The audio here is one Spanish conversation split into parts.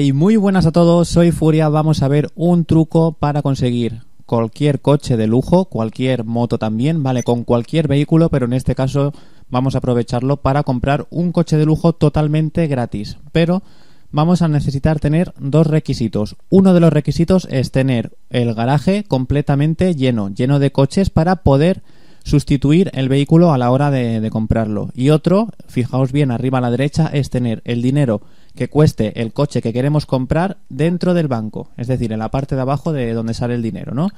Y muy buenas a todos, soy Furia, vamos a ver un truco para conseguir cualquier coche de lujo, cualquier moto también, vale, con cualquier vehículo, pero en este caso vamos a aprovecharlo para comprar un coche de lujo totalmente gratis. Pero vamos a necesitar tener dos requisitos. Uno de los requisitos es tener el garaje completamente lleno, lleno de coches para poder sustituir el vehículo a la hora de, comprarlo. Y otro, fijaos bien arriba a la derecha, es tener el dinero que cueste el coche que queremos comprar dentro del banco, es decir, en la parte de abajo de donde sale el dinero, ¿no?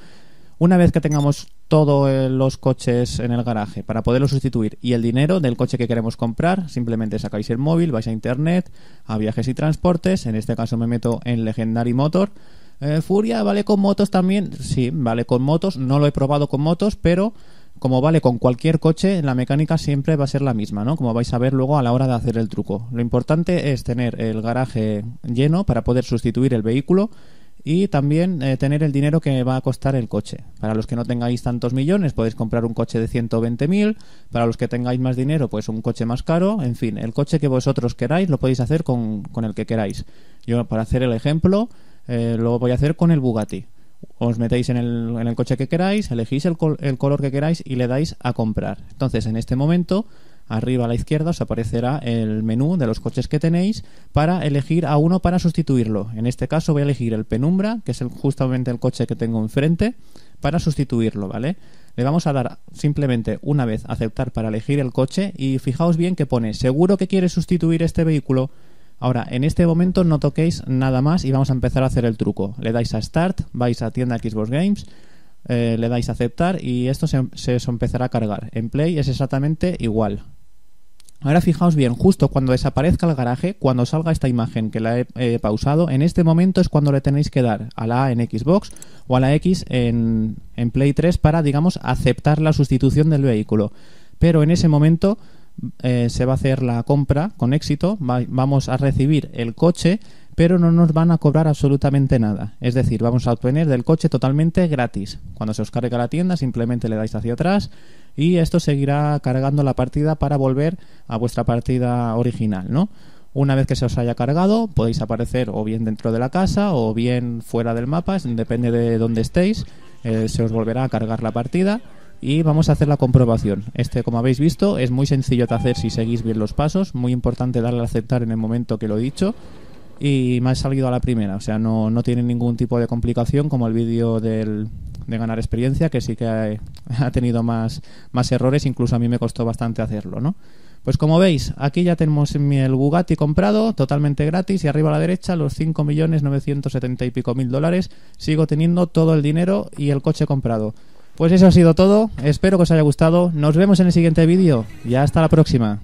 Una vez que tengamos todos eh, los coches en el garaje para poderlo sustituir y el dinero del coche que queremos comprar, simplemente sacáis el móvil, vais a internet, a viajes y transportes, en este caso me meto en Legendary Motor. Eh, Furia, ¿vale con motos también? Sí, vale con motos, no lo he probado con motos, pero como vale con cualquier coche, la mecánica siempre va a ser la misma, ¿no? Como vais a ver luego a la hora de hacer el truco. Lo importante es tener el garaje lleno para poder sustituir el vehículo y también eh, tener el dinero que va a costar el coche. Para los que no tengáis tantos millones, podéis comprar un coche de 120.000, para los que tengáis más dinero, pues un coche más caro, en fin, el coche que vosotros queráis lo podéis hacer con, el que queráis. Yo, para hacer el ejemplo, eh, lo voy a hacer con el Bugatti os metéis en el, coche que queráis, elegís el, color que queráis y le dais a comprar. Entonces, en este momento, arriba a la izquierda os aparecerá el menú de los coches que tenéis para elegir a uno para sustituirlo. En este caso voy a elegir el Penumbra, que es justamente el coche que tengo enfrente, para sustituirlo, ¿vale? Le vamos a dar simplemente una vez aceptar para elegir el coche y fijaos bien que pone seguro que quiere sustituir este vehículo Ahora, en este momento no toquéis nada más y vamos a empezar a hacer el truco. Le dais a Start, vais a tienda Xbox Games, eh, le dais a aceptar y esto se, empezará a cargar. En Play es exactamente igual. Ahora fijaos bien, justo cuando desaparezca el garaje, cuando salga esta imagen que la he pausado, en este momento es cuando le tenéis que dar a la A en Xbox o a la X en, en Play 3 para, digamos, aceptar la sustitución del vehículo. Pero en ese momento eh, se va a hacer la compra con éxito, vamos a recibir el coche, pero no nos van a cobrar absolutamente nada. Es decir, vamos a obtener del coche totalmente gratis. Cuando se os carga la tienda, simplemente le dais hacia atrás y esto seguirá cargando la partida para volver a vuestra partida original, ¿no? Una vez que se os haya cargado, podéis aparecer o bien dentro de la casa o bien fuera del mapa, depende de donde estéis, eh, se os volverá a cargar la partida y vamos a hacer la comprobación. Este, como habéis visto, es muy sencillo de hacer si seguís bien los pasos, muy importante darle a aceptar en el momento que lo he dicho y me ha salido a la primera, o sea, no, no tiene ningún tipo de complicación como el vídeo del, de ganar experiencia, que sí que ha, tenido más, más errores, incluso a mí me costó bastante hacerlo, ¿no? Pues como veis, aquí ya tenemos el Bugatti comprado, totalmente gratis, y arriba a la derecha los setenta y pico mil dólares. Sigo teniendo todo el dinero y el coche comprado. Pues eso ha sido todo, espero que os haya gustado, nos vemos en el siguiente vídeo y hasta la próxima.